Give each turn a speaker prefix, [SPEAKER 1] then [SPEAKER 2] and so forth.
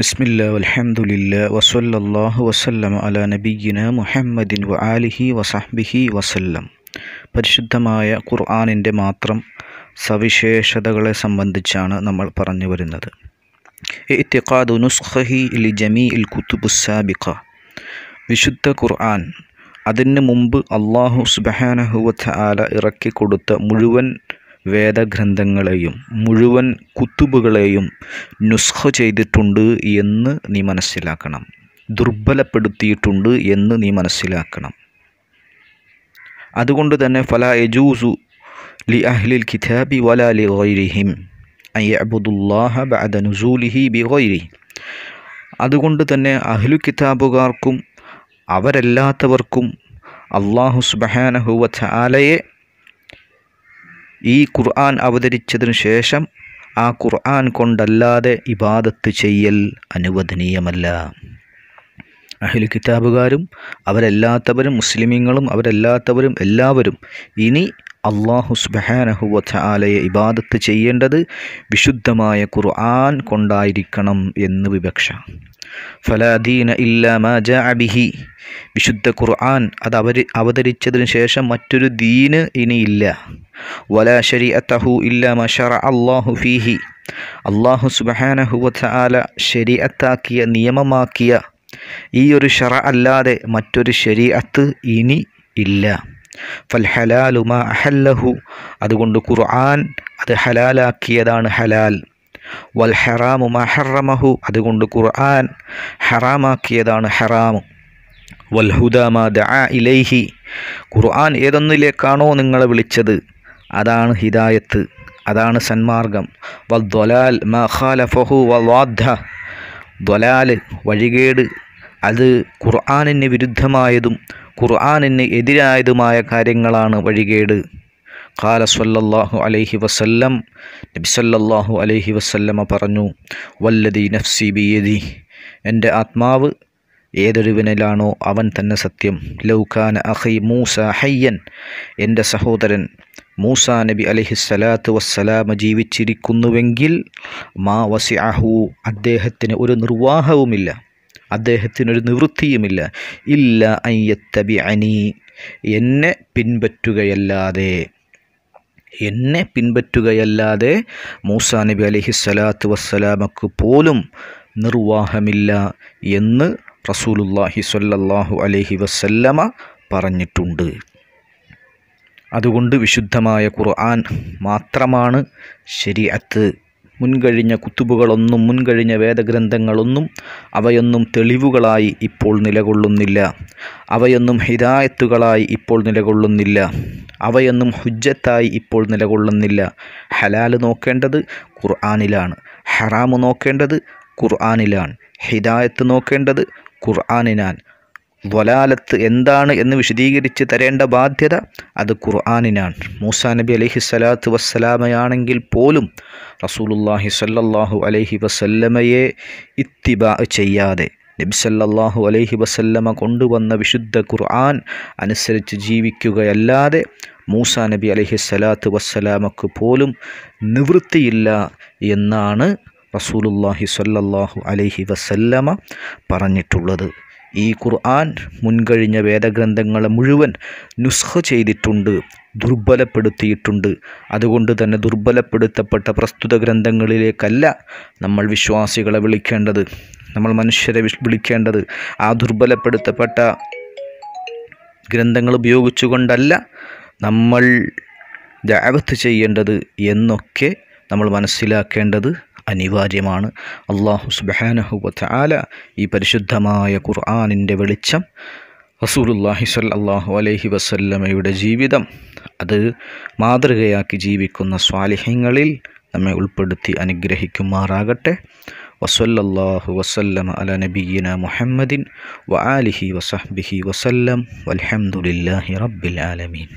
[SPEAKER 1] ബിസ്മില്ല അലഹമുല്ല വസല്ലാഹു വസ്ല്ലം അല നബീന മുഹമ്മദിൻ വാലിഹി വസഹ്ബിഹി വസല്ലം പരിശുദ്ധമായ ഖുർആാനിൻ്റെ മാത്രം സവിശേഷതകളെ സംബന്ധിച്ചാണ് നമ്മൾ പറഞ്ഞു വരുന്നത് ഇത്തിഖാദു നുസ്ഖഹി ജമീ ഇൽ കുത്തുബുസാബിഖ വിശുദ്ധ ഖുർആൻ അതിന് മുമ്പ് അള്ളാഹു സുബഹാനഹുവത്ത് ആല ഇറക്കിക്കൊടുത്ത മുഴുവൻ വേദഗ്രന്ഥങ്ങളെയും മുഴുവൻ കുത്തുബുകളെയും നുസ്ഖ ചെയ്തിട്ടുണ്ട് എന്ന് നീ മനസ്സിലാക്കണം ദുർബലപ്പെടുത്തിയിട്ടുണ്ട് എന്ന് നീ മനസ്സിലാക്കണം അതുകൊണ്ട് തന്നെ ഫല യജൂസു ലി അഹ്ലിൽ കിതാബി വല ലി ഗൈരിഹിം ഐ ബഅദ നുസൂലിഹി ബി ഗൈരി അതുകൊണ്ട് തന്നെ അഹ്ലു കിതാബുകാർക്കും അവരല്ലാത്തവർക്കും അള്ളാഹു സുബഹാനഹുവ ചാലയെ ഈ ഖുർആൻ അവതരിച്ചതിനു ശേഷം ആ ഖുർആൻ കൊണ്ടല്ലാതെ ഇബാദത്ത് ചെയ്യൽ അനുവദനീയമല്ല അഹിൽ കിതാബുകാരും അവരല്ലാത്തവരും മുസ്ലിമീങ്ങളും അവരല്ലാത്തവരും എല്ലാവരും ഇനി അള്ളാഹു സുബാനഹുവച്ച ആലയെ ഇബാദത്ത് ചെയ്യേണ്ടത് വിശുദ്ധമായ ഖുർആൻ കൊണ്ടായിരിക്കണം എന്ന് വിവക്ഷ ഫലാദീന ഇല്ലാമ ജ അബിഹി വിശുദ്ധ ഖുർആൻ അത് അവർ അവതരിച്ചതിനു ശേഷം മറ്റൊരു ദീന് ഇനി ഇല്ല ശരി അത്തഹു ഇല്ലാ ഷറ അള്ളാഹു ഫീഹി അള്ളാഹു സുബാനഹുവച്ച ആല ശരി അത്താക്കിയ നിയമമാക്കിയ ഈ ഒരു ഷറ അല്ലാതെ മറ്റൊരു ശരീഅത്ത് ഇനി ഇല്ല ഫൽ മാ അഹല്ലഹു അതുകൊണ്ട് ഖുർആൻ അത് ഹലാലാക്കിയതാണ് ഹലാൽ വൽ മാ ഹറമഹു അതുകൊണ്ട് ഖുർആൻ ഹറാമാക്കിയതാണ് ഹറാം വൽ മാ ദാ ഇലൈഹി ഖുർആൻ ഏതൊന്നിലേക്കാണോ നിങ്ങളെ വിളിച്ചത് അതാണ് ഹിദായത്ത് അതാണ് സന്മാർഗം വൽ മാ ഖാലഫഹു വാദ്ധ ദ്വലാൽ വഴികേട് അത് ഖുർആാനിന് വിരുദ്ധമായതും ഖുർആാനിന് എതിരായതുമായ കാര്യങ്ങളാണ് വഴികേട് ഖാല സല്ലല്ലാഹു അലൈഹി വസല്ലം നബി സല്ലല്ലാഹു അലൈഹി വസല്ലമ പറഞ്ഞു വല്ലതി നഫ്സി ബിയതി എൻ്റെ ആത്മാവ് ഏതൊരുവിനിലാണോ അവൻ തന്നെ സത്യം ലൗഖാൻ അഹി മൂസ ഹയ്യൻ എൻ്റെ സഹോദരൻ മൂസ നബി അലഹിസ്സലാത്തു വസ്സലാമ ജീവിച്ചിരിക്കുന്നുവെങ്കിൽ മാ വസി അഹു അദ്ദേഹത്തിന് ഒരു നിർവാഹവുമില്ല അദ്ദേഹത്തിനൊരു നിവൃത്തിയുമില്ല ഇല്ല അയ്യത്തബി അനി എന്നെ പിൻപറ്റുകയല്ലാതെ എന്നെ പിൻപറ്റുകയല്ലാതെ മൂസാ നബി അലഹി സ്വലാത്തു വസ്സലാമക്ക് പോലും നിർവാഹമില്ല എന്ന് റസൂലുല്ലാഹി സ്വല്ലല്ലാഹു അലഹി വസല്ലമ പറഞ്ഞിട്ടുണ്ട് അതുകൊണ്ട് വിശുദ്ധമായ ഖുർആൻ മാത്രമാണ് ശരിയത്ത് മുൻകഴിഞ്ഞ കുത്തുബുകളൊന്നും മുൻകഴിഞ്ഞ വേദഗ്രന്ഥങ്ങളൊന്നും അവയൊന്നും തെളിവുകളായി ഇപ്പോൾ നിലകൊള്ളുന്നില്ല അവയൊന്നും ഹിദായത്തുകളായി ഇപ്പോൾ നിലകൊള്ളുന്നില്ല അവയൊന്നും ഹുജ്ജത്തായി ഇപ്പോൾ നിലകൊള്ളുന്നില്ല ഹലാൽ നോക്കേണ്ടത് ഖുർആാനിലാണ് ഹറാമ് നോക്കേണ്ടത് ഖുർആാനിലാണ് ഹിദായത്ത് നോക്കേണ്ടത് ഖുർആാനിനാൻ ദ്വലാലത്ത് എന്താണ് എന്ന് വിശദീകരിച്ച് തരേണ്ട ബാധ്യത അത് ഖുർആാനിനാണ് മൂസാ നബി അലഹി സ്വലാത്തു വസ്സലാമയാണെങ്കിൽ പോലും റസൂലുല്ലാഹി സല്ലാഹു അലഹി വസല്ലമയെ ഇത്തിബ ചെയ്യാതെ നബി സല്ലാഹു അലഹി വസല്ലമ കൊണ്ടുവന്ന വിശുദ്ധ ഖുർആൻ അനുസരിച്ച് ജീവിക്കുകയല്ലാതെ മൂസ നബി അലഹി സ്വലാത്തു വസ്സലാമക്ക് പോലും നിവൃത്തിയില്ല എന്നാണ് റസൂലുല്ലാഹി സല്ലാഹു അലഹി വസല്ലമ പറഞ്ഞിട്ടുള്ളത് ഈ ഖുർആൻ മുൻകഴിഞ്ഞ വേദഗ്രന്ഥങ്ങളെ മുഴുവൻ നുസ്ഖ ചെയ്തിട്ടുണ്ട് ദുർബലപ്പെടുത്തിയിട്ടുണ്ട് അതുകൊണ്ട് തന്നെ ദുർബലപ്പെടുത്തപ്പെട്ട പ്രസ്തുത ഗ്രന്ഥങ്ങളിലേക്കല്ല നമ്മൾ വിശ്വാസികളെ വിളിക്കേണ്ടത് നമ്മൾ മനുഷ്യരെ വിളിക്കേണ്ടത് ആ ദുർബലപ്പെടുത്തപ്പെട്ട ഗ്രന്ഥങ്ങൾ ഉപയോഗിച്ചുകൊണ്ടല്ല നമ്മൾ ദാവത്ത് ചെയ്യേണ്ടത് എന്നൊക്കെ നമ്മൾ മനസ്സിലാക്കേണ്ടത് അനിവാര്യമാണ് അള്ളാഹു സുബാനഹുവത്ത് ആല ഈ പരിശുദ്ധമായ ഖുർആാനിൻ്റെ വെളിച്ചം റസൂലുല്ലാഹി സല്ലാഹു അലൈഹി വസല്ലമയുടെ ജീവിതം അത് മാതൃകയാക്കി ജീവിക്കുന്ന സ്വാലിഹ്യങ്ങളിൽ നമ്മെ ഉൾപ്പെടുത്തി അനുഗ്രഹിക്കുമാറാകട്ടെ വസല്ലല്ലാഹു വസല്ലം അല നബീന മുഹമ്മദിൻ വ ആലിഹി വസഹ്ബിഹി വസല്ലം വൽഹമുല്ലാഹി റബ്ബിൽ ആലമീൻ